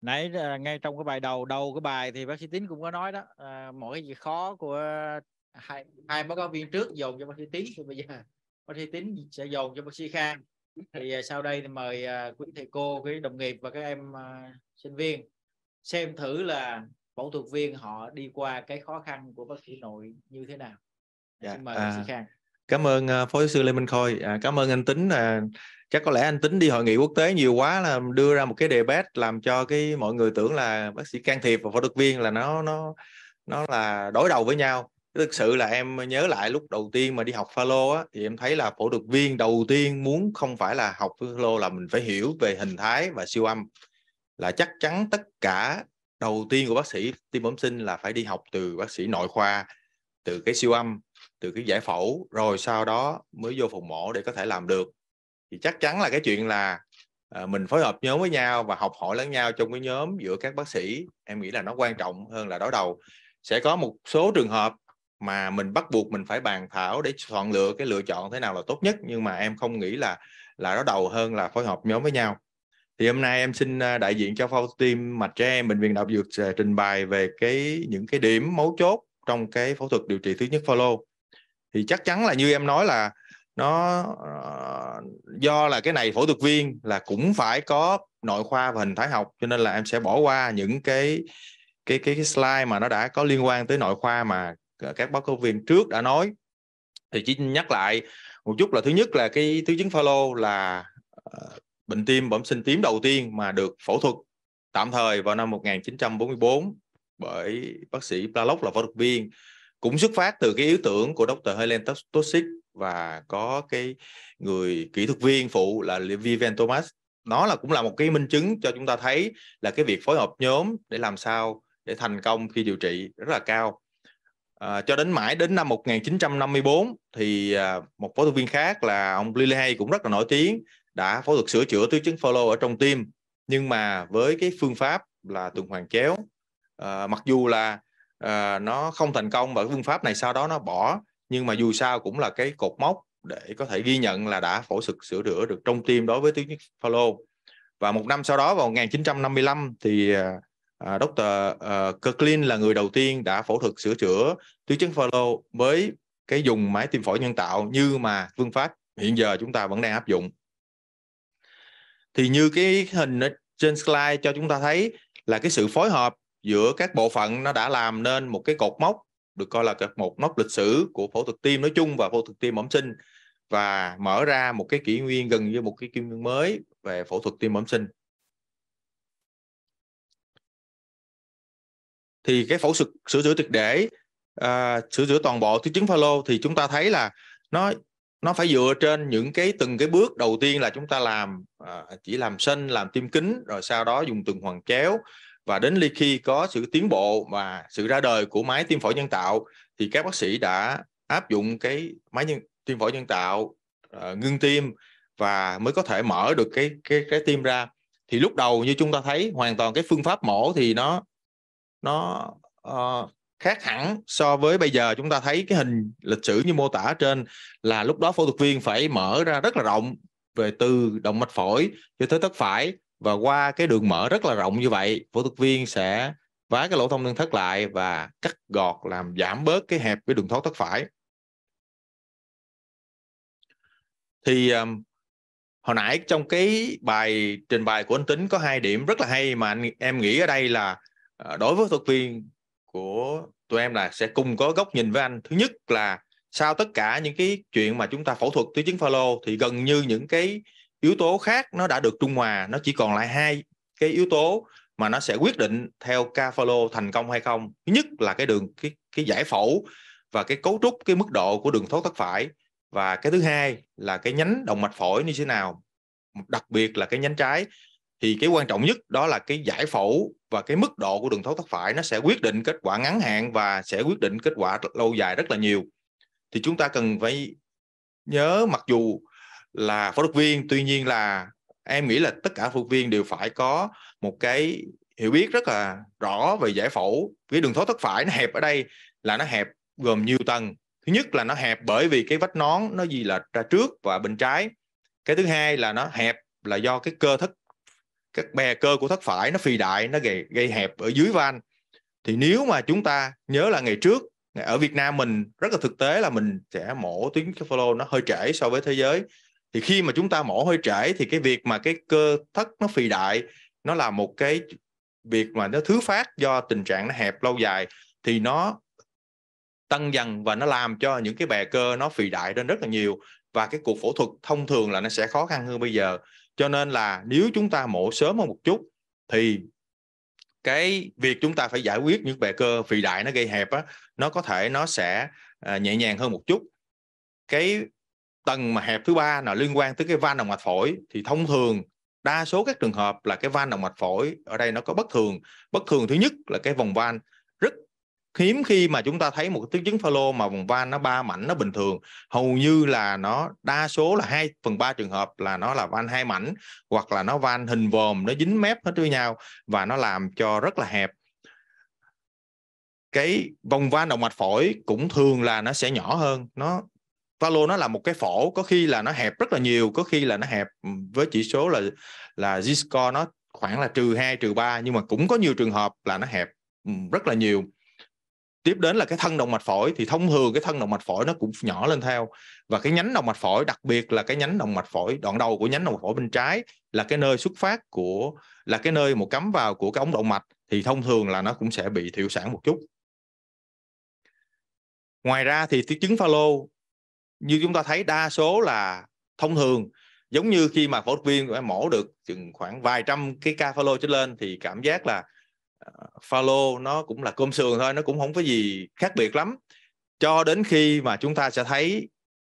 nãy ờ, ngay trong cái bài đầu đầu cái bài thì bác sĩ tín cũng có nói đó à, ờ, mỗi cái gì khó của hai hai báo cáo viên trước dồn cho bác sĩ tín thì bây giờ bác sĩ tín sẽ dồn cho bác sĩ khang thì ờ, sau đây thì mời quý thầy cô quý đồng nghiệp và các em sinh viên xem thử là phẫu thuật viên họ đi qua cái khó khăn của bác sĩ nội như thế nào dạ, xin mời à, bác sĩ khang cảm ơn à, phó giáo sư lê minh khôi à, cảm ơn anh tính là chắc có lẽ anh tính đi hội nghị quốc tế nhiều quá là đưa ra một cái đề debate làm cho cái mọi người tưởng là bác sĩ can thiệp và phẫu thuật viên là nó nó nó là đối đầu với nhau thực sự là em nhớ lại lúc đầu tiên mà đi học pha lô á thì em thấy là phẫu thuật viên đầu tiên muốn không phải là học pha lô là mình phải hiểu về hình thái và siêu âm là chắc chắn tất cả đầu tiên của bác sĩ tim bẩm sinh là phải đi học từ bác sĩ nội khoa từ cái siêu âm từ cái giải phẫu rồi sau đó mới vô phòng mổ để có thể làm được thì chắc chắn là cái chuyện là ờ, mình phối hợp nhóm với nhau và học hỏi lẫn nhau trong cái nhóm giữa các bác sĩ em nghĩ là nó quan trọng hơn là đối đầu sẽ có một số trường hợp mà mình bắt buộc mình phải bàn thảo để chọn lựa cái lựa chọn thế nào là tốt nhất nhưng mà em không nghĩ là là đối đầu hơn là phối hợp nhóm với nhau thì hôm nay em xin ờ, đại diện cho phao tim mạch trẻ em bệnh viện đạo dược ờ, trình bày về cái những cái điểm mấu chốt trong cái phẫu thuật điều trị thứ nhất follow thì chắc chắn là như em nói là nó uh, do là cái này phẫu thuật viên là cũng phải có nội khoa và hình thái học cho nên là em sẽ bỏ qua những cái cái cái, cái slide mà nó đã có liên quan tới nội khoa mà các báo cáo viên trước đã nói thì chỉ nhắc lại một chút là thứ nhất là cái thứ chứng pha lô là uh, bệnh tim bẩm sinh tím đầu tiên mà được phẫu thuật tạm thời vào năm 1944 bởi bác sĩ Plalock là phẫu thuật viên cũng xuất phát từ cái ý tưởng của Dr. Helen Tosic và có cái người kỹ thuật viên phụ là Vivian Thomas nó là cũng là một cái minh chứng cho chúng ta thấy là cái việc phối hợp nhóm để làm sao để thành công khi điều trị rất là cao à, cho đến mãi đến năm 1954 thì à, một phẫu thuật viên khác là ông Lily Hay cũng rất là nổi tiếng đã phẫu thuật sửa chữa tuyến chứng follow ở trong tim nhưng mà với cái phương pháp là tuần hoàn chéo à, mặc dù là à, nó không thành công và phương pháp này sau đó nó bỏ nhưng mà dù sao cũng là cái cột mốc để có thể ghi nhận là đã phẫu thuật sửa rửa được trong tim đối với tuyến Paulo và một năm sau đó vào 1955 thì à, ờ, ờ, Dr. Kirkland là người đầu tiên đã phẫu thuật sửa chữa tuyến chứng Fallot với cái dùng máy tim phổi nhân tạo như mà phương pháp hiện giờ chúng ta vẫn đang áp dụng. Thì như cái hình trên slide cho chúng ta thấy là cái sự phối hợp giữa các bộ phận nó đã làm nên một cái cột mốc được coi là một nốt lịch sử của phẫu thuật tim nói chung và phẫu thuật tim bẩm sinh và mở ra một cái kỷ nguyên gần như một cái kỷ nguyên mới về phẫu thuật tim bẩm sinh thì cái phẫu thuật sửa chữa tuyệt để à, sửa chữa toàn bộ thứ chứng pha lô thì chúng ta thấy là nó nó phải dựa trên những cái từng cái bước đầu tiên là chúng ta làm à, chỉ làm sinh làm tim kính rồi sau đó dùng từng hoàng chéo và đến ly khi có sự tiến bộ và sự ra đời của máy tiêm phổi nhân tạo thì các bác sĩ đã áp dụng cái máy nhân, tiêm phổi nhân tạo uh, ngưng tim và mới có thể mở được cái cái cái tim ra thì lúc đầu như chúng ta thấy hoàn toàn cái phương pháp mổ thì nó nó uh, khác hẳn so với bây giờ chúng ta thấy cái hình lịch sử như mô tả trên là lúc đó phẫu thuật viên phải mở ra rất là rộng về từ động mạch phổi cho tới tất phải và qua cái đường mở rất là rộng như vậy phẫu thuật viên sẽ vá cái lỗ thông tương thất lại và cắt gọt làm giảm bớt cái hẹp cái đường thoát thất phải thì um, hồi nãy trong cái bài trình bày của anh tính có hai điểm rất là hay mà anh em nghĩ ở đây là ờ, đối với thuật viên của tụi em là sẽ cùng có góc nhìn với anh thứ nhất là sau tất cả những cái chuyện mà chúng ta phẫu thuật tứ chứng pha lô thì gần như những cái yếu tố khác nó đã được trung hòa nó chỉ còn lại hai cái yếu tố mà nó sẽ quyết định theo ca Cafalo thành công hay không thứ nhất là cái đường cái cái giải phẫu và cái cấu trúc cái mức độ của đường thoát thất phải và cái thứ hai là cái nhánh động mạch phổi như thế nào đặc biệt là cái nhánh trái thì cái quan trọng nhất đó là cái giải phẫu và cái mức độ của đường thoát thất phải nó sẽ quyết định kết quả ngắn hạn và sẽ quyết định kết quả lâu dài rất là nhiều thì chúng ta cần phải nhớ mặc dù là phẫu thuật viên tuy nhiên là em nghĩ là tất cả phẫu viên đều phải có một cái hiểu biết rất là rõ về giải phẫu cái đường thối thất phải nó hẹp ở đây là nó hẹp gồm nhiều tầng thứ nhất là nó hẹp bởi vì cái vách nón nó gì là ra trước và bên trái cái thứ hai là nó hẹp là do cái cơ thất các bè cơ của thất phải nó phì đại nó gây, gây hẹp ở dưới van thì nếu mà chúng ta nhớ là ngày trước ở Việt Nam mình rất là thực tế là mình sẽ mổ tuyến cái nó hơi trễ so với thế giới thì khi mà chúng ta mổ hơi trễ thì cái việc mà cái cơ thất nó phì đại nó là một cái việc mà nó thứ phát do tình trạng nó hẹp lâu dài thì nó tăng dần và nó làm cho những cái bè cơ nó phì đại lên rất là nhiều và cái cuộc phẫu thuật thông thường là nó sẽ khó khăn hơn bây giờ cho nên là nếu chúng ta mổ sớm hơn một chút thì cái việc chúng ta phải giải quyết những bè cơ phì đại nó gây hẹp á nó có thể nó sẽ à, nhẹ nhàng hơn một chút cái tầng mà hẹp thứ ba là liên quan tới cái van động mạch phổi thì thông thường đa số các trường hợp là cái van động mạch phổi ở đây nó có bất thường bất thường thứ nhất là cái vòng van rất hiếm khi mà chúng ta thấy một cái chứng pha mà vòng van nó ba mảnh nó bình thường hầu như là nó đa số là hai phần ba trường hợp là nó là van hai mảnh hoặc là nó van hình vòm nó dính mép hết với nhau và nó làm cho rất là hẹp cái vòng van động mạch phổi cũng thường là nó sẽ nhỏ hơn nó Valo nó là một cái phổ có khi là nó hẹp rất là nhiều có khi là nó hẹp với chỉ số là là Z-score nó khoảng là trừ 2, trừ 3 nhưng mà cũng có nhiều trường hợp là nó hẹp rất là nhiều tiếp đến là cái thân động mạch phổi thì thông thường cái thân động mạch phổi nó cũng nhỏ lên theo và cái nhánh động mạch phổi đặc biệt là cái nhánh động mạch phổi đoạn đầu của nhánh động mạch phổi bên trái là cái nơi xuất phát của là cái nơi một cắm vào của cái ống động mạch thì thông thường là nó cũng sẽ bị thiểu sản một chút ngoài ra thì chứng pha lô như chúng ta thấy đa số là thông thường giống như khi mà phẫu thuật viên mổ được chừng khoảng vài trăm cái ca pha trở lên thì cảm giác là ờ, pha nó cũng là cơm sườn thôi nó cũng không có gì khác biệt lắm cho đến khi mà chúng ta sẽ thấy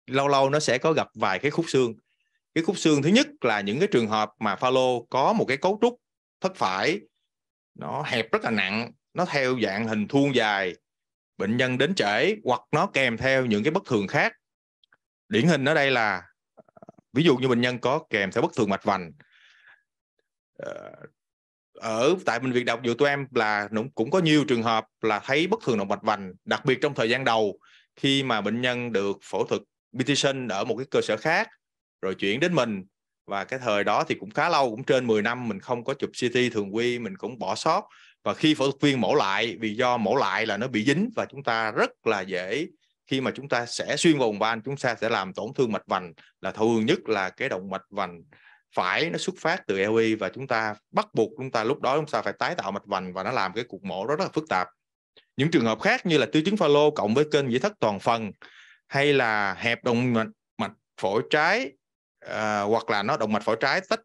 lâu lâu nó sẽ có gặp vài cái khúc xương cái khúc xương thứ nhất là những cái trường hợp mà pha lô có một cái cấu trúc thất phải nó hẹp rất là nặng nó theo dạng hình thuôn dài bệnh nhân đến trễ hoặc nó kèm theo những cái bất thường khác điển hình ở đây là ví dụ như bệnh nhân có kèm theo bất thường mạch vành ờ, ở tại bệnh viện đọc dụ tụi em là cũng có nhiều trường hợp là thấy bất thường động mạch vành đặc biệt trong thời gian đầu khi mà bệnh nhân được phẫu thuật petition ở một cái cơ sở khác rồi chuyển đến mình và cái thời đó thì cũng khá lâu cũng trên 10 năm mình không có chụp CT thường quy mình cũng bỏ sót và khi phẫu thuật viên mổ lại vì do mổ lại là nó bị dính và chúng ta rất là dễ khi mà chúng ta sẽ xuyên vào vùng van chúng ta sẽ làm tổn thương mạch vành là thường nhất là cái động mạch vành phải nó xuất phát từ LV và chúng ta bắt buộc chúng ta lúc đó chúng ta phải tái tạo mạch vành và nó làm cái cục mổ rất là phức tạp những trường hợp khác như là tiêu chứng pha lô cộng với kênh dĩ thất toàn phần hay là hẹp động mạch, mạch phổi trái à, hoặc là nó động mạch phổi trái tách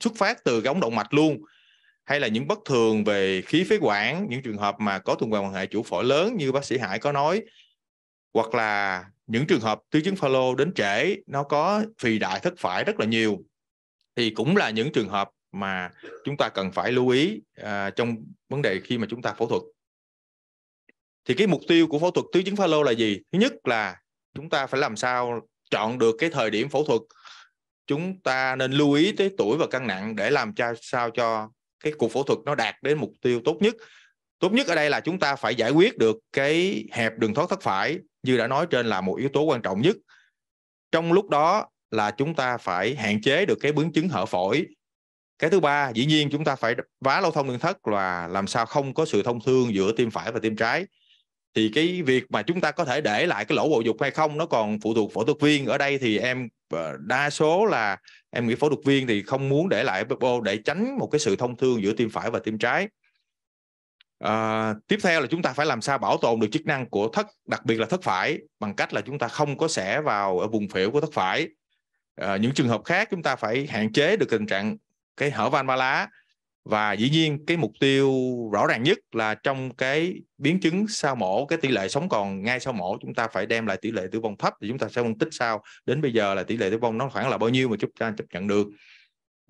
xuất phát từ cái ống động mạch luôn hay là những bất thường về khí phế quản những trường hợp mà có tuần hoàn hệ chủ phổi lớn như bác sĩ Hải có nói hoặc là những trường hợp tư chứng follow đến trễ nó có phì đại thất phải rất là nhiều thì cũng là những trường hợp mà chúng ta cần phải lưu ý à, trong vấn đề khi mà chúng ta phẫu thuật thì cái mục tiêu của phẫu thuật tứ chứng follow là gì thứ nhất là chúng ta phải làm sao chọn được cái thời điểm phẫu thuật chúng ta nên lưu ý tới tuổi và cân nặng để làm sao cho cái cuộc phẫu thuật nó đạt đến mục tiêu tốt nhất tốt nhất ở đây là chúng ta phải giải quyết được cái hẹp đường thoát thất phải như đã nói trên là một yếu tố quan trọng nhất trong lúc đó là chúng ta phải hạn chế được cái biến chứng hở phổi cái thứ ba dĩ nhiên chúng ta phải vá lâu thông đường thất là làm sao không có sự thông thương giữa tim phải và tim trái thì cái việc mà chúng ta có thể để lại cái lỗ bộ dục hay không nó còn phụ thuộc phẫu thuật viên ở đây thì em ờ, đa số là em nghĩ phẫu thuật viên thì không muốn để lại BPO để tránh một cái sự thông thương giữa tim phải và tim trái À, tiếp theo là chúng ta phải làm sao bảo tồn được chức năng của thất đặc biệt là thất phải bằng cách là chúng ta không có xẻ vào ở vùng phễu của thất phải à, những trường hợp khác chúng ta phải hạn chế được tình trạng cái hở van ba lá và dĩ nhiên cái mục tiêu rõ ràng nhất là trong cái biến chứng sau mổ cái tỷ lệ sống còn ngay sau mổ chúng ta phải đem lại tỷ lệ tử vong thấp thì chúng ta sẽ phân tích sao đến bây giờ là tỷ lệ tử vong nó khoảng là bao nhiêu mà chúng ta chấp nhận được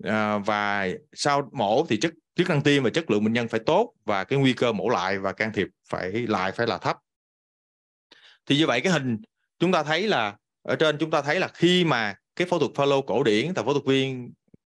à, và sau mổ thì chức chức năng tim và chất lượng bệnh nhân phải tốt và cái nguy cơ mổ lại và can thiệp phải lại phải là thấp thì như vậy cái hình chúng ta thấy là ở trên chúng ta thấy là khi mà cái phẫu thuật follow cổ điển thì phẫu thuật viên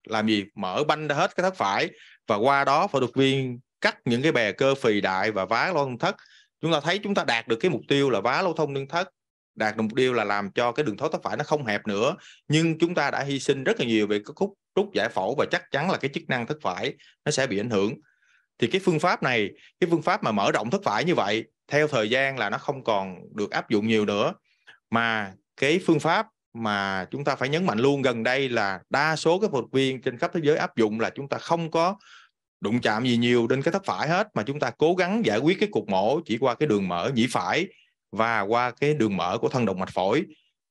làm gì mở banh ra hết cái thất phải và qua đó phẫu thuật viên cắt những cái bè cơ phì đại và vá lô thông thất chúng ta thấy chúng ta đạt được cái mục tiêu là vá lô thông đường thất đạt được mục tiêu là làm cho cái đường thấu thất phải nó không hẹp nữa nhưng chúng ta đã hy sinh rất là nhiều về cái khúc rút giải phẫu và chắc chắn là cái chức năng thất phải nó sẽ bị ảnh hưởng thì cái phương pháp này cái phương pháp mà mở rộng thất phải như vậy theo thời gian là nó không còn được áp dụng nhiều nữa mà cái phương pháp mà chúng ta phải nhấn mạnh luôn gần đây là đa số các vận viên trên khắp thế giới áp dụng là chúng ta không có đụng chạm gì nhiều đến cái thất phải hết mà chúng ta cố gắng giải quyết cái cục mổ chỉ qua cái đường mở nhĩ phải và qua cái đường mở của thân động mạch phổi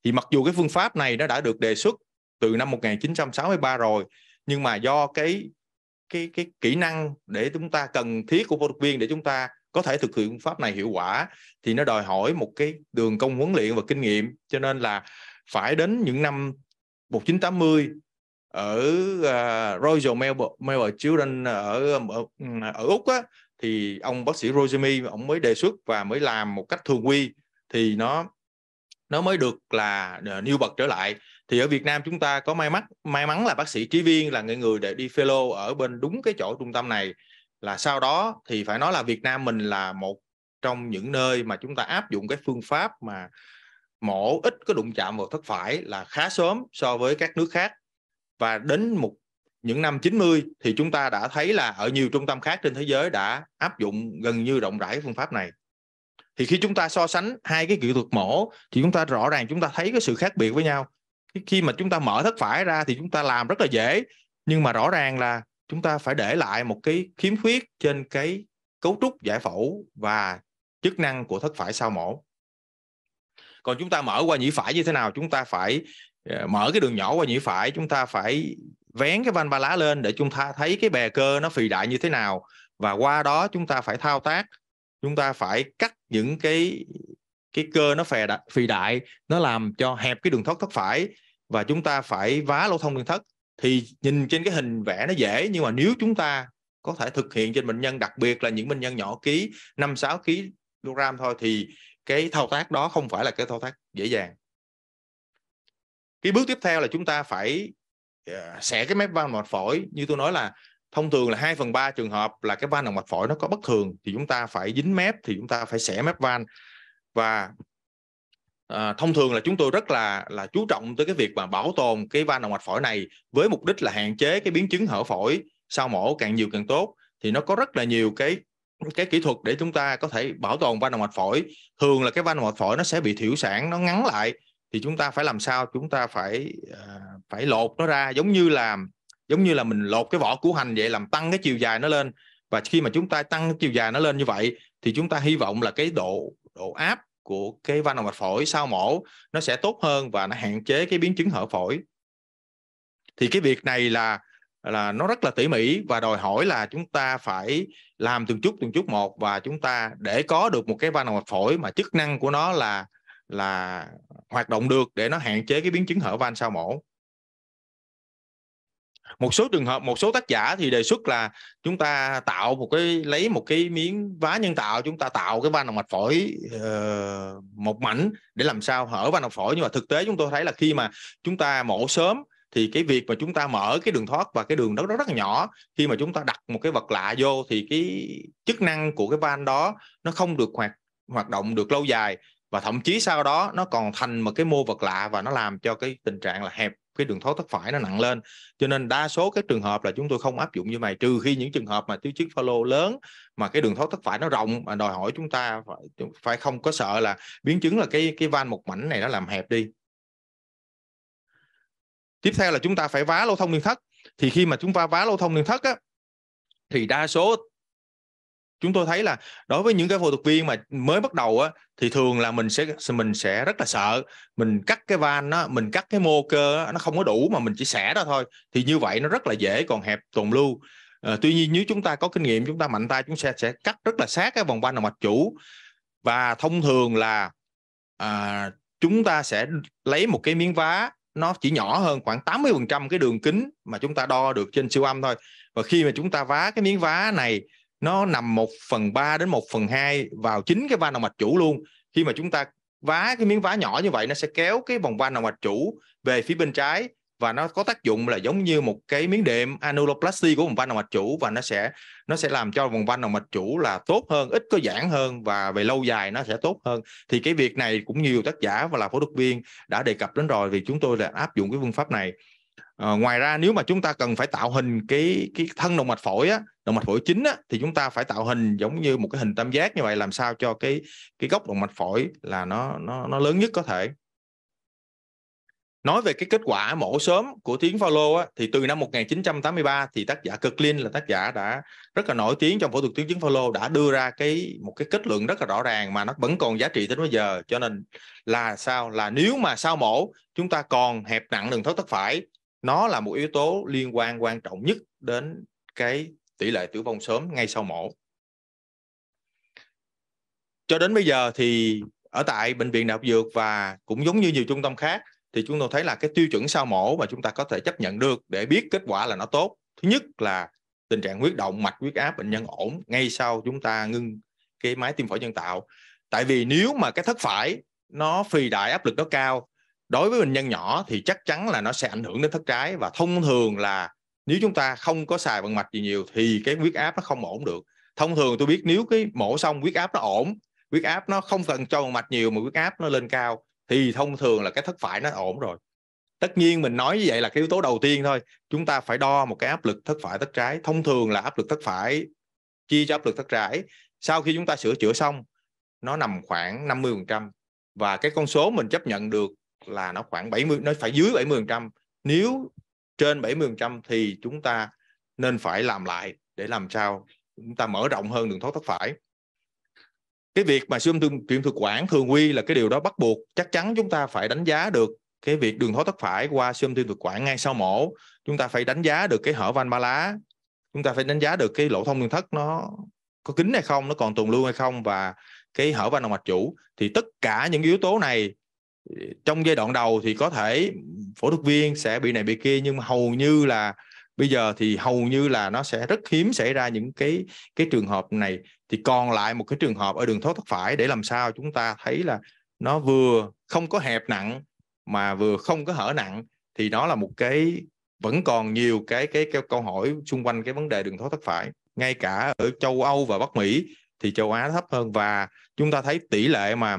thì mặc dù cái phương pháp này nó đã được đề xuất từ năm 1963 rồi nhưng mà do cái cái cái kỹ năng để chúng ta cần thiết của phẫu thuật viên để chúng ta có thể thực hiện pháp này hiệu quả thì nó đòi hỏi một cái đường công huấn luyện và kinh nghiệm cho nên là phải đến những năm 1980 ở uh, à, Royal Melbourne, Melbourne Children ở ở, ở Úc á, thì ông bác sĩ Rosemi ông mới đề xuất và mới làm một cách thường quy thì nó nó mới được là à, nêu bật trở lại thì ở Việt Nam chúng ta có may mắn may mắn là bác sĩ Trí Viên là người người để đi fellow ở bên đúng cái chỗ trung tâm này là sau đó thì phải nói là Việt Nam mình là một trong những nơi mà chúng ta áp dụng cái phương pháp mà mổ ít có đụng chạm vào thất phải là khá sớm so với các nước khác và đến một những năm 90 thì chúng ta đã thấy là ở nhiều trung tâm khác trên thế giới đã áp dụng gần như rộng rãi phương pháp này. Thì khi chúng ta so sánh hai cái kỹ thuật mổ thì chúng ta rõ ràng chúng ta thấy cái sự khác biệt với nhau khi mà chúng ta mở thất phải ra thì chúng ta làm rất là dễ nhưng mà rõ ràng là chúng ta phải để lại một cái khiếm khuyết trên cái cấu trúc giải phẫu và chức năng của thất phải sau mổ còn chúng ta mở qua nhĩ phải như thế nào chúng ta phải ờ, mở cái đường nhỏ qua nhĩ phải chúng ta phải vén cái van ba lá lên để chúng ta thấy cái bè cơ nó phì đại như thế nào và qua đó chúng ta phải thao tác chúng ta phải cắt những cái cái cơ nó phè đại, phì đại nó làm cho hẹp cái đường thoát thất phải và chúng ta phải vá lỗ thông đường thất thì nhìn trên cái hình vẽ nó dễ nhưng mà nếu chúng ta có thể thực hiện trên bệnh nhân đặc biệt là những bệnh nhân nhỏ ký 5 6 kg thôi thì cái thao tác đó không phải là cái thao tác dễ dàng. Cái bước tiếp theo là chúng ta phải ờ, xẻ cái mép van mạch phổi như tôi nói là thông thường là 2 phần 3 trường hợp là cái van động mạch phổi nó có bất thường thì chúng ta phải dính mép thì chúng ta phải xẻ mép van và à, thông thường là chúng tôi rất là là chú trọng tới cái việc mà bảo tồn cái van động mạch phổi này với mục đích là hạn chế cái biến chứng hở phổi sau mổ càng nhiều càng tốt thì nó có rất là nhiều cái cái kỹ thuật để chúng ta có thể bảo tồn van động mạch phổi thường là cái van động mạch phổi nó sẽ bị thiểu sản nó ngắn lại thì chúng ta phải làm sao chúng ta phải uh, phải lột nó ra giống như là giống như là mình lột cái vỏ củ hành vậy làm tăng cái chiều dài nó lên và khi mà chúng ta tăng chiều dài nó lên như vậy thì chúng ta hy vọng là cái độ độ áp của cái van động mạch phổi sau mổ nó sẽ tốt hơn và nó hạn chế cái biến chứng hở phổi thì cái việc này là là nó rất là tỉ mỉ và đòi hỏi là chúng ta phải làm từng chút từng chút một và chúng ta để có được một cái van động mạch phổi mà chức năng của nó là là hoạt động được để nó hạn chế cái biến chứng hở van sau mổ một số trường hợp một số tác giả thì đề xuất là chúng ta tạo một cái lấy một cái miếng vá nhân tạo chúng ta tạo cái van động mạch phổi uh, một mảnh để làm sao hở van động phổi nhưng mà thực tế chúng tôi thấy là khi mà chúng ta mổ sớm thì cái việc mà chúng ta mở cái đường thoát và cái đường đó, rất rất là nhỏ khi mà chúng ta đặt một cái vật lạ vô thì cái chức năng của cái van đó nó không được hoạt hoạt động được lâu dài và thậm chí sau đó nó còn thành một cái mô vật lạ và nó làm cho cái tình trạng là hẹp cái đường thoát thất phải nó nặng lên cho nên đa số các trường hợp là chúng tôi không áp dụng như vậy trừ khi những trường hợp mà tiêu chí follow lớn mà cái đường thoát thất phải nó rộng mà đòi hỏi chúng ta phải phải không có sợ là biến chứng là cái cái van một mảnh này nó làm hẹp đi tiếp theo là chúng ta phải vá lỗ thông liên thất thì khi mà chúng ta vá lỗ thông liên thất á, thì đa số chúng tôi thấy là đối với những cái phẫu thuật viên mà mới bắt đầu á thì thường là mình sẽ mình sẽ rất là sợ mình cắt cái van nó mình cắt cái mô cơ á, nó không có đủ mà mình chỉ xẻ đó thôi thì như vậy nó rất là dễ còn hẹp tồn lưu à, tuy nhiên nếu chúng ta có kinh nghiệm chúng ta mạnh tay chúng sẽ sẽ cắt rất là sát cái vòng van động mạch chủ và thông thường là à, chúng ta sẽ lấy một cái miếng vá nó chỉ nhỏ hơn khoảng 80% cái đường kính mà chúng ta đo được trên siêu âm thôi và khi mà chúng ta vá cái miếng vá này nó nằm 1 phần 3 đến 1 phần 2 vào chính cái van động mạch chủ luôn khi mà chúng ta vá cái miếng vá nhỏ như vậy nó sẽ kéo cái vòng van động mạch chủ về phía bên trái và nó có tác dụng là giống như một cái miếng đệm anuloplasty của vòng van động mạch chủ và nó sẽ nó sẽ làm cho vòng van động mạch chủ là tốt hơn, ít có giãn hơn và về lâu dài nó sẽ tốt hơn. Thì cái việc này cũng nhiều tác giả và là phẫu thuật viên đã đề cập đến rồi thì chúng tôi đã áp dụng cái phương pháp này. À, ngoài ra nếu mà chúng ta cần phải tạo hình cái cái thân động mạch phổi á, động mạch phổi chính á, thì chúng ta phải tạo hình giống như một cái hình tam giác như vậy làm sao cho cái cái góc động mạch phổi là nó nó nó lớn nhất có thể. Nói về cái kết quả mổ sớm của Tiến Paulo á, thì từ năm 1983 thì tác giả cực Kirklin là tác giả đã rất là nổi tiếng trong phẫu thuật tuyến chứng Paulo đã đưa ra cái một cái kết luận rất là rõ ràng mà nó vẫn còn giá trị đến bây giờ cho nên là sao là nếu mà sau mổ chúng ta còn hẹp nặng đường thoát tất phải nó là một yếu tố liên quan quan trọng nhất đến cái tỷ lệ tử vong sớm ngay sau mổ cho đến bây giờ thì ở tại bệnh viện đại học dược và cũng giống như nhiều trung tâm khác thì chúng tôi thấy là cái tiêu chuẩn sau mổ mà chúng ta có thể chấp nhận được để biết kết quả là nó tốt thứ nhất là tình trạng huyết động mạch huyết áp bệnh nhân ổn ngay sau chúng ta ngưng cái máy tim phổi nhân tạo tại vì nếu mà cái thất phải nó phì đại áp lực nó cao đối với bệnh nhân nhỏ thì chắc chắn là nó sẽ ảnh hưởng đến thất trái và thông thường là nếu chúng ta không có xài vận mạch gì nhiều thì cái huyết áp nó không ổn được thông thường tôi biết nếu cái mổ xong huyết áp nó ổn huyết áp nó không cần cho vận mạch nhiều mà huyết áp nó lên cao thì thông thường là cái thất phải nó ổn rồi tất nhiên mình nói như vậy là cái yếu tố đầu tiên thôi chúng ta phải đo một cái áp lực thất phải thất trái thông thường là áp lực thất phải chia cho áp lực thất trái sau khi chúng ta sửa chữa xong nó nằm khoảng 50% và cái con số mình chấp nhận được là nó khoảng 70 nó phải dưới 70% nếu trên 70% thì chúng ta nên phải làm lại để làm sao chúng ta mở rộng hơn đường thoát thất phải cái việc mà siêu âm tương kiểm thực quản thường quy là cái điều đó bắt buộc chắc chắn chúng ta phải đánh giá được cái việc đường thoát thất phải qua siêu âm tương thực quản ngay sau mổ chúng ta phải đánh giá được cái hở van ba lá chúng ta phải đánh giá được cái lỗ thông đường thất nó có kính hay không nó còn tồn lưu hay không và cái hở van động mạch chủ thì tất cả những yếu tố này trong giai đoạn đầu thì có thể phẫu thuật viên sẽ bị này bị kia nhưng mà hầu như là bây giờ thì hầu như là nó sẽ rất hiếm xảy ra những cái cái trường hợp này thì còn lại một cái trường hợp ở đường thoát thất phải để làm sao chúng ta thấy là nó vừa không có hẹp nặng mà vừa không có hở nặng thì nó là một cái vẫn còn nhiều cái cái, cái câu hỏi xung quanh cái vấn đề đường thoát thất phải ngay cả ở châu Âu và Bắc Mỹ thì châu Á thấp hơn và chúng ta thấy tỷ lệ mà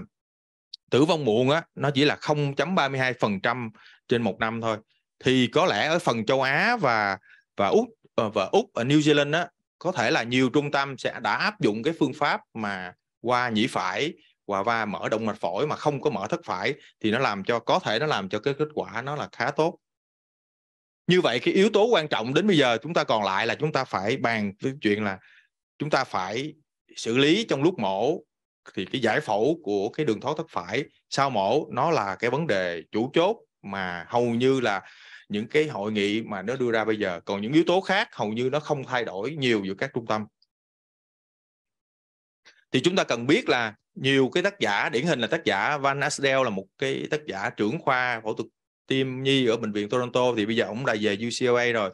tử vong muộn á nó chỉ là 0.32% trên một năm thôi thì có lẽ ở phần châu Á và và Úc ờ, và Úc ở New Zealand á có thể là nhiều trung tâm sẽ đã áp dụng cái phương pháp mà qua nhĩ phải và va mở động mạch phổi mà không có mở thất phải thì nó làm cho có thể nó làm cho cái kết quả nó là khá tốt như vậy cái yếu tố quan trọng đến bây giờ chúng ta còn lại là chúng ta phải bàn cái chuyện là chúng ta phải xử lý trong lúc mổ thì cái giải phẫu của cái đường thoát thất phải sau mổ nó là cái vấn đề chủ chốt mà hầu như là những cái hội nghị mà nó đưa ra bây giờ còn những yếu tố khác hầu như nó không thay đổi nhiều giữa các trung tâm thì chúng ta cần biết là nhiều cái tác giả điển hình là tác giả Van Asdel là một cái tác giả trưởng khoa phẫu thuật tim nhi ở bệnh viện Toronto thì bây giờ ông đã về UCLA rồi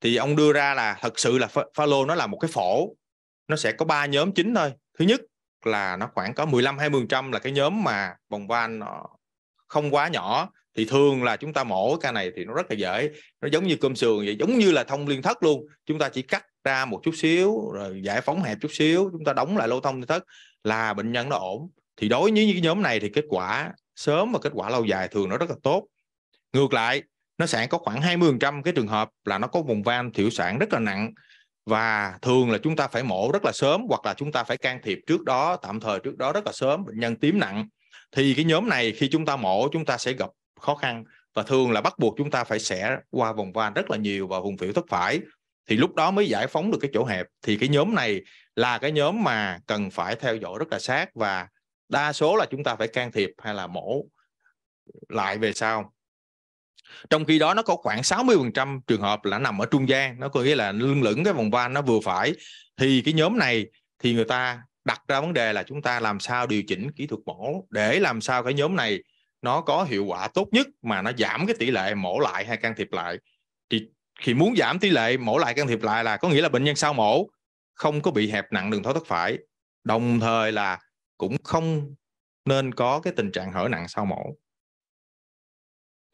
thì ông đưa ra là thật sự là pha lô nó là một cái phổ nó sẽ có ba nhóm chính thôi thứ nhất là nó khoảng có 15 20% là cái nhóm mà vòng van nó không quá nhỏ thì thường là chúng ta mổ ca này thì nó rất là dễ nó giống như cơm sườn vậy giống như là thông liên thất luôn chúng ta chỉ cắt ra một chút xíu rồi giải phóng hẹp chút xíu chúng ta đóng lại lô thông liên thất là bệnh nhân nó ổn thì đối với những cái nhóm này thì kết quả sớm và kết quả lâu dài thường nó rất là tốt ngược lại nó sẽ có khoảng 20% cái trường hợp là nó có vùng van thiểu sản rất là nặng và thường là chúng ta phải mổ rất là sớm hoặc là chúng ta phải can thiệp trước đó tạm thời trước đó rất là sớm bệnh nhân tím nặng thì cái nhóm này khi chúng ta mổ chúng ta sẽ gặp khó khăn và thường là bắt buộc chúng ta phải xẻ qua vòng van rất là nhiều và vùng phổi thất phải thì lúc đó mới giải phóng được cái chỗ hẹp thì cái nhóm này là cái nhóm mà cần phải theo dõi rất là sát và đa số là chúng ta phải can thiệp hay là mổ lại về sau trong khi đó nó có khoảng 60% trường hợp là nằm ở trung gian nó có nghĩa là lưng lửng cái vòng van nó vừa phải thì cái nhóm này thì người ta đặt ra vấn đề là chúng ta làm sao điều chỉnh kỹ thuật mổ để làm sao cái nhóm này nó có hiệu quả tốt nhất mà nó giảm cái tỷ lệ mổ lại hay can thiệp lại thì khi muốn giảm tỷ lệ mổ lại can thiệp lại là có nghĩa là bệnh nhân sau mổ không có bị hẹp nặng đường thấu thất phải đồng thời là cũng không nên có cái tình trạng hở nặng sau mổ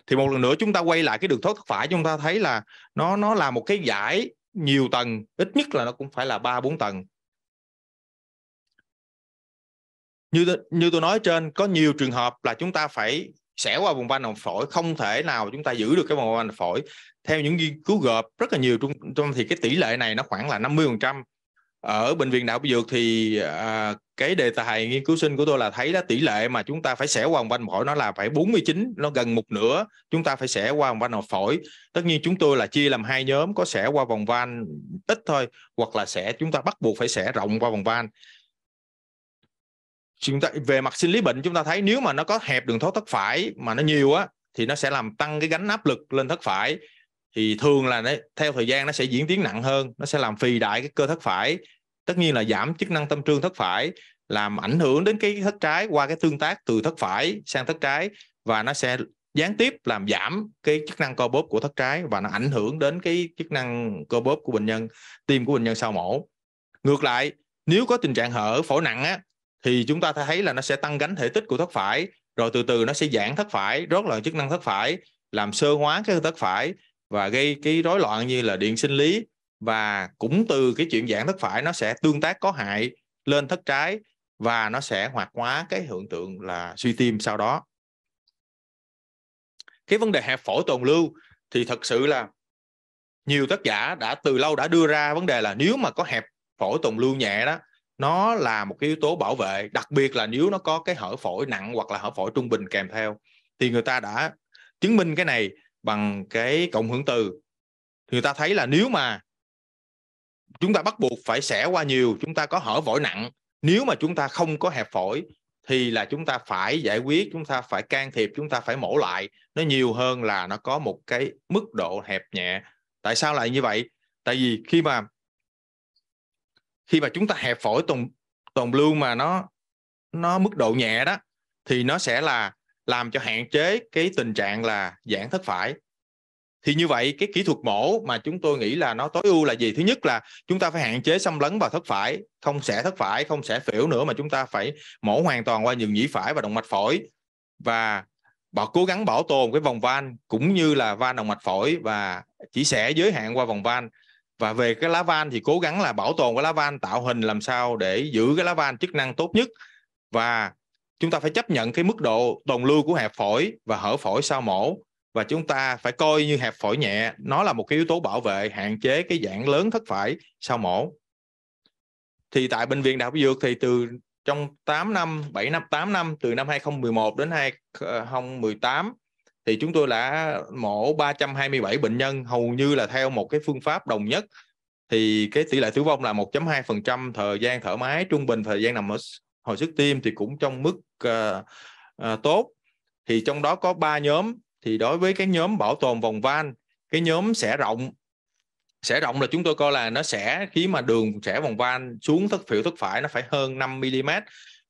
thì một lần nữa chúng ta quay lại cái đường thoát thất phải chúng ta thấy là nó nó là một cái giải nhiều tầng ít nhất là nó cũng phải là ba bốn tầng như như tôi nói trên có nhiều trường hợp là chúng ta phải xẻ qua vùng van động phổi không thể nào chúng ta giữ được cái vùng van phổi theo những nghiên cứu gộp rất là nhiều trung tâm thì cái tỷ lệ này nó khoảng là 50 phần trăm ở bệnh viện đạo dược thì à, cái đề tài nghiên cứu sinh của tôi là thấy đó tỷ lệ mà chúng ta phải xẻ qua vòng van phổi nó là phải 49 nó gần một nửa chúng ta phải xẻ qua vòng van phổi tất nhiên chúng tôi là chia làm hai nhóm có xẻ qua vòng van ít thôi hoặc là sẽ chúng ta bắt buộc phải xẻ rộng qua vòng van chúng ta về mặt sinh lý bệnh chúng ta thấy nếu mà nó có hẹp đường thoát thất phải mà nó nhiều á thì nó sẽ làm tăng cái gánh áp lực lên thất phải thì thường là nó, theo thời gian nó sẽ diễn tiến nặng hơn nó sẽ làm phì đại cái cơ thất phải tất nhiên là giảm chức năng tâm trương thất phải làm ảnh hưởng đến cái thất trái qua cái tương tác từ thất phải sang thất trái và nó sẽ gián tiếp làm giảm cái chức năng co bóp của thất trái và nó ảnh hưởng đến cái chức năng co bóp của bệnh nhân tim của bệnh nhân sau mổ ngược lại nếu có tình trạng hở phổi nặng á thì chúng ta thấy là nó sẽ tăng gánh thể tích của thất phải rồi từ từ nó sẽ giãn thất phải rót lại chức năng thất phải làm sơ hóa cái thất phải và gây cái rối loạn như là điện sinh lý và cũng từ cái chuyện giãn thất phải nó sẽ tương tác có hại lên thất trái và nó sẽ hoạt hóa cái hiện tượng là suy tim sau đó cái vấn đề hẹp phổi tồn lưu thì thật sự là nhiều tác giả đã từ lâu đã đưa ra vấn đề là nếu mà có hẹp phổi tồn lưu nhẹ đó nó là một cái yếu tố bảo vệ đặc biệt là nếu nó có cái hở phổi nặng hoặc là hở phổi trung bình kèm theo thì người ta đã chứng minh cái này bằng cái cộng hưởng từ người ta thấy là nếu mà chúng ta bắt buộc phải xẻ qua nhiều chúng ta có hở vổi nặng nếu mà chúng ta không có hẹp phổi thì là chúng ta phải giải quyết chúng ta phải can thiệp chúng ta phải mổ lại nó nhiều hơn là nó có một cái mức độ hẹp nhẹ tại sao lại như vậy tại vì khi mà khi mà chúng ta hẹp phổi tuần tuần lưu mà nó nó mức độ nhẹ đó thì nó sẽ là làm cho hạn chế cái tình trạng là giãn thất phải thì như vậy cái kỹ thuật mổ mà chúng tôi nghĩ là nó tối ưu là gì thứ nhất là chúng ta phải hạn chế xâm lấn và thất phải không sẽ thất phải không sẽ phễu nữa mà chúng ta phải mổ hoàn toàn qua nhường nhĩ phải và động mạch phổi và bỏ cố gắng bảo tồn cái vòng van cũng như là van động mạch phổi và chỉ sẽ giới hạn qua vòng van và về cái lá van thì cố gắng là bảo tồn cái lá van tạo hình làm sao để giữ cái lá van chức năng tốt nhất và chúng ta phải chấp nhận cái mức độ tồn lưu của hẹp phổi và hở phổi sau mổ và chúng ta phải coi như hẹp phổi nhẹ nó là một cái yếu tố bảo vệ hạn chế cái dạng lớn thất phải sau mổ thì tại bệnh viện Đại học Dược thì từ trong 8 năm 7 năm 8 năm từ năm 2011 đến 2018 thì chúng tôi đã mổ 327 bệnh nhân hầu như là theo một cái phương pháp đồng nhất thì cái tỷ lệ tử vong là 1.2% thời gian thở máy trung bình thời gian nằm ở hồi sức tim thì cũng trong mức uh, uh, tốt thì trong đó có ba nhóm thì đối với cái nhóm bảo tồn vòng van cái nhóm sẽ rộng sẽ rộng là chúng tôi coi là nó sẽ khi mà đường sẽ vòng van xuống thất phiểu thất phải nó phải hơn 5 mm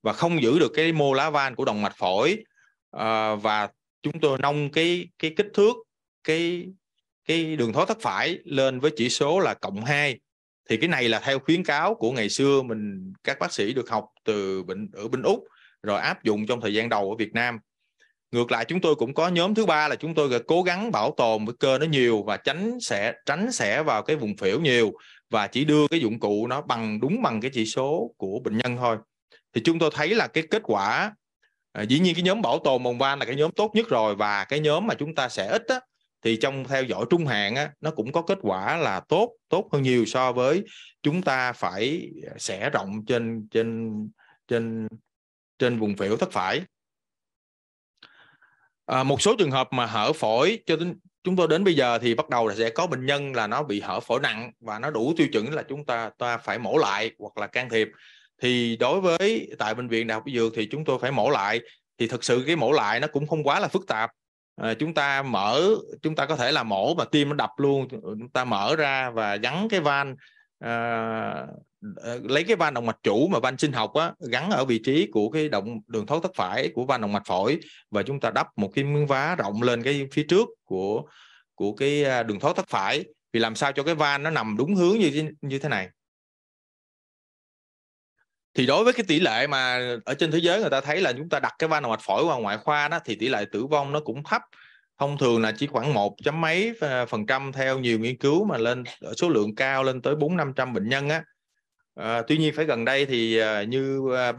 và không giữ được cái mô lá van của động mạch phổi à, và chúng tôi nông cái cái kích thước cái cái đường thoát thất phải lên với chỉ số là cộng 2 thì cái này là theo khuyến cáo của ngày xưa mình các bác sĩ được học từ bệnh ở bên Úc rồi áp dụng trong thời gian đầu ở Việt Nam ngược lại chúng tôi cũng có nhóm thứ ba là chúng tôi cố gắng bảo tồn cái cơ nó nhiều và tránh sẽ tránh sẽ vào cái vùng phễu nhiều và chỉ đưa cái dụng cụ nó bằng đúng bằng cái chỉ số của bệnh nhân thôi thì chúng tôi thấy là cái kết quả à, dĩ nhiên cái nhóm bảo tồn mồng van là cái nhóm tốt nhất rồi và cái nhóm mà chúng ta sẽ ít á, thì trong theo dõi trung hạn á, nó cũng có kết quả là tốt tốt hơn nhiều so với chúng ta phải sẽ rộng trên trên trên trên vùng phễu thất phải à, một số trường hợp mà hở phổi cho đến chúng tôi đến bây giờ thì bắt đầu là sẽ có bệnh nhân là nó bị hở phổi nặng và nó đủ tiêu chuẩn là chúng ta ta phải mổ lại hoặc là can thiệp thì đối với tại bệnh viện đại học dược thì chúng tôi phải mổ lại thì thực sự cái mổ lại nó cũng không quá là phức tạp à, chúng ta mở chúng ta có thể là mổ và tim nó đập luôn chúng ta mở ra và gắn cái van à, Ờ, lấy cái van động mạch chủ mà van sinh học á gắn ở vị trí của cái động đường thoát thất phải của van động mạch phổi và chúng ta đắp một cái miếng vá rộng lên cái phía trước của của cái à, đường thoát thất phải vì làm sao cho cái van nó nằm đúng hướng như như thế này thì đối với cái tỷ lệ mà ở trên thế giới người ta thấy là chúng ta đặt cái van động mạch phổi vào ngoại khoa đó thì tỷ lệ tử vong nó cũng thấp thông thường là chỉ khoảng một chấm mấy à, phần trăm theo nhiều nghiên cứu mà lên số lượng cao lên tới bốn năm trăm bệnh nhân á Ờ, tuy nhiên phải gần đây thì à, như à,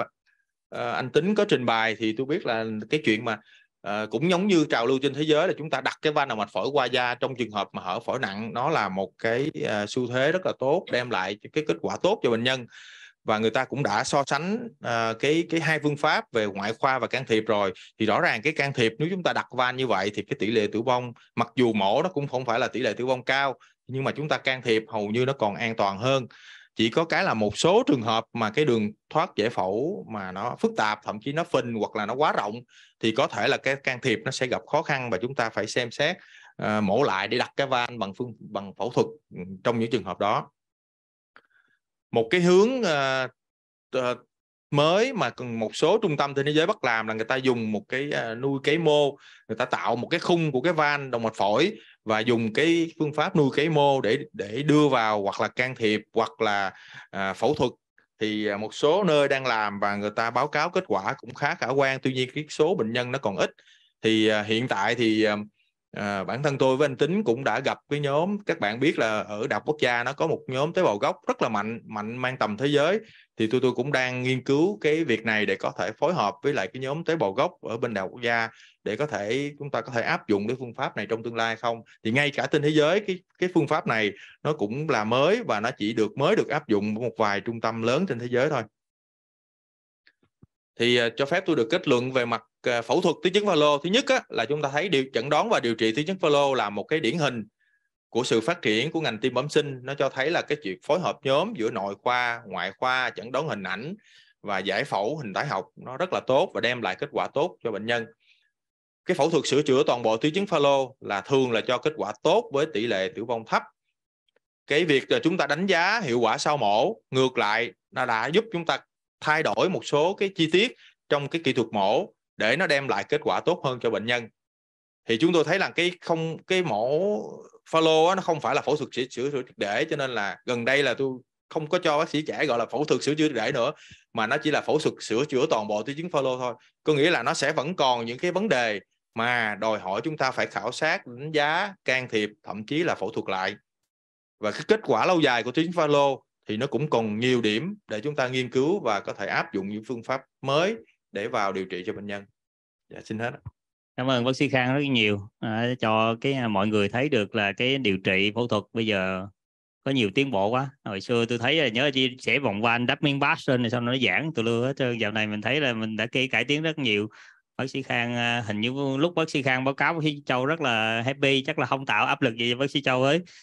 à, anh tính có trình bày thì tôi biết là cái chuyện mà à, cũng giống như trào lưu trên thế giới là chúng ta đặt cái van mạch phổi qua da trong trường hợp mà hở phổi nặng nó là một cái à, xu thế rất là tốt đem lại cái kết quả tốt cho bệnh nhân và người ta cũng đã so sánh uh, cái cái hai phương pháp về ngoại khoa và can thiệp rồi thì rõ ràng cái can thiệp nếu chúng ta đặt van như vậy thì cái tỷ lệ tử vong mặc dù mổ nó cũng không phải là tỷ lệ tử vong cao nhưng mà chúng ta can thiệp hầu như nó còn an toàn hơn chỉ có cái là một số trường hợp mà cái đường thoát giải phẫu mà nó phức tạp thậm chí nó phình hoặc là nó quá rộng thì có thể là cái can thiệp nó sẽ gặp khó khăn và chúng ta phải xem xét uh, mổ lại để đặt cái van bằng phương bằng phẫu thuật ừ, trong những trường hợp đó một cái hướng uh, mới mà một số trung tâm trên thế giới bắt làm là người ta dùng một cái nuôi cấy mô người ta tạo một cái khung của cái van động mạch phổi và dùng cái phương pháp nuôi cấy mô để để đưa vào hoặc là can thiệp hoặc là à, phẫu thuật thì à, một số nơi đang làm và người ta báo cáo kết quả cũng khá khả quan tuy nhiên cái số bệnh nhân nó còn ít thì à, hiện tại thì à, à, bản thân tôi với anh tính cũng đã gặp cái nhóm các bạn biết là ở đại quốc gia nó có một nhóm tế bào gốc rất là mạnh mạnh mang tầm thế giới thì tôi tôi cũng đang nghiên cứu cái việc này để có thể phối hợp với lại cái nhóm tế bào gốc ở bên đại quốc gia để có thể chúng ta có thể áp dụng cái phương pháp này trong tương lai không thì ngay cả trên thế giới cái cái phương pháp này nó cũng là mới và nó chỉ được mới được áp dụng một vài trung tâm lớn trên thế giới thôi thì à, cho phép tôi được kết luận về mặt Ờ, phẫu thuật tuyến chứng pha lô thứ nhất á, là chúng ta thấy điều chẩn đoán và điều trị tuyến chứng pha lô là một cái điển hình của sự phát triển của ngành tim bẩm sinh nó cho thấy là cái chuyện phối hợp nhóm giữa nội khoa ngoại khoa chẩn đoán hình ảnh và giải phẫu hình thái học nó rất là tốt và đem lại kết quả tốt cho bệnh nhân cái phẫu thuật sửa chữa toàn bộ tuyến chứng pha lô là thường là cho kết quả tốt với tỷ lệ tử vong thấp cái việc là chúng ta đánh giá hiệu quả sau mổ ngược lại nó đã giúp chúng ta thay đổi một số cái chi tiết trong cái kỹ thuật mổ để nó đem lại kết quả tốt hơn cho bệnh nhân thì chúng tôi thấy là cái không cái mổ follow á, nó không phải là phẫu thuật sửa chữa triệt để cho nên là gần đây là tôi không có cho bác sĩ trẻ gọi là phẫu thuật sửa chữa để nữa mà nó chỉ là phẫu thuật sửa chữa toàn bộ di chứng follow thôi có nghĩa là nó sẽ vẫn còn những cái vấn đề mà đòi hỏi chúng ta phải khảo sát đánh giá can thiệp thậm chí là phẫu thuật lại và cái kết quả lâu dài của tiến follow thì nó cũng còn nhiều điểm để chúng ta nghiên cứu và có thể áp dụng những phương pháp mới để vào điều trị cho bệnh nhân dạ xin hết cảm ơn bác sĩ khang rất nhiều à, cho cái à, mọi người thấy được là cái điều trị phẫu thuật bây giờ có nhiều tiến bộ quá hồi xưa tôi thấy là nhớ chị sẽ vòng quanh đắp miếng bát lên này xong nó giãn tôi lưa hết trơn dạo này mình thấy là mình đã kỹ cải tiến rất nhiều bác sĩ khang à, hình như lúc bác sĩ khang báo cáo bác sĩ châu rất là happy chắc là không tạo áp lực gì cho bác sĩ châu ấy